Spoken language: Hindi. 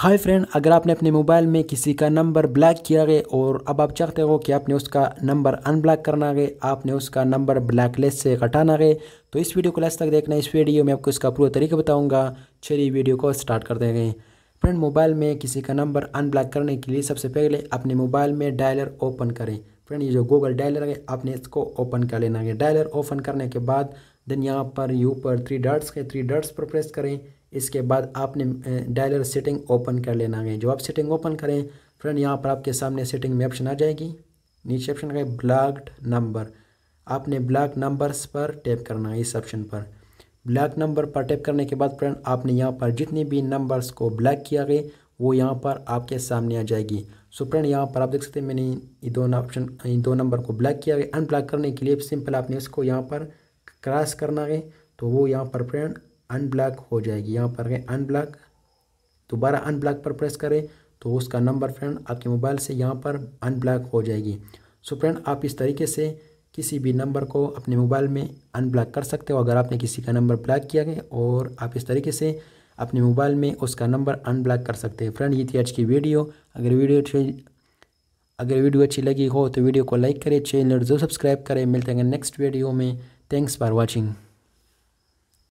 हाय फ्रेंड अगर आपने अपने मोबाइल में किसी का नंबर ब्लैक किया गया और अब आप चाहते हो कि आपने उसका नंबर अनब्लैक करना गए आपने उसका नंबर ब्लैक लिस्ट से हटाना गए तो इस वीडियो को लास्ट तक देखना इस वीडियो में आपको इसका पूरा तरीका बताऊंगा चलिए वीडियो को स्टार्ट कर देंगे फ्रेंड मोबाइल में किसी का नंबर अनब्लॉक करने के लिए सबसे पहले अपने मोबाइल में डायलर ओपन करें फ्रेंड ये जो गूगल डायलर है आपने इसको ओपन कर लेना है डायलर ओपन करने के बाद देन यहाँ पर यू पर थ्री डर्ट्स के थ्री डर्ट्स पर प्रेस करें इसके बाद आपने डायलर सेटिंग ओपन कर लेना है जब आप सेटिंग ओपन करें फ्रेंड यहाँ पर आपके सामने सेटिंग में ऑप्शन आ जाएगी नीचे ऑप्शन का ब्लॉक्ड नंबर आपने ब्लॉक नंबर्स पर टैप करना है इस ऑप्शन पर ब्लॉक नंबर पर टैप करने के बाद फ्रेंड आपने यहाँ पर जितने भी नंबर्स को ब्लॉक किया गया वो यहाँ पर आपके सामने आ जाएगी सो फ्रेंड यहाँ पर आप देख सकते हैं मैंने दोनों ऑप्शन इन दो नंबर को ब्लॉक किया गया अनब्लॉक करने के लिए सिंपल आपने इसको यहाँ पर क्रॉस करना है तो वो यहाँ पर फ्रेंड अनब्लॉक हो जाएगी यहाँ पर गए अनब्लॉक दोबारा अनब्लॉक पर प्रेस करें तो उसका नंबर फ्रेंड आपके मोबाइल से यहाँ पर अनब्लॉक हो जाएगी सो फ्रेंड आप इस तरीके से किसी भी नंबर को अपने मोबाइल में अनब्लॉक कर सकते हो अगर आपने किसी का नंबर ब्लॉक किया गया और आप इस तरीके से अपने मोबाइल में उसका नंबर अनब्लॉक कर सकते हैं फ्रेंड ये थी आज की वीडियो अगर वीडियो अच्छी अगर वीडियो अच्छी लगी हो तो वीडियो को लाइक करें चैनल जरूर सब्सक्राइब करें मिलते हैं नेक्स्ट वीडियो में थैंक्स फॉर वॉचिंग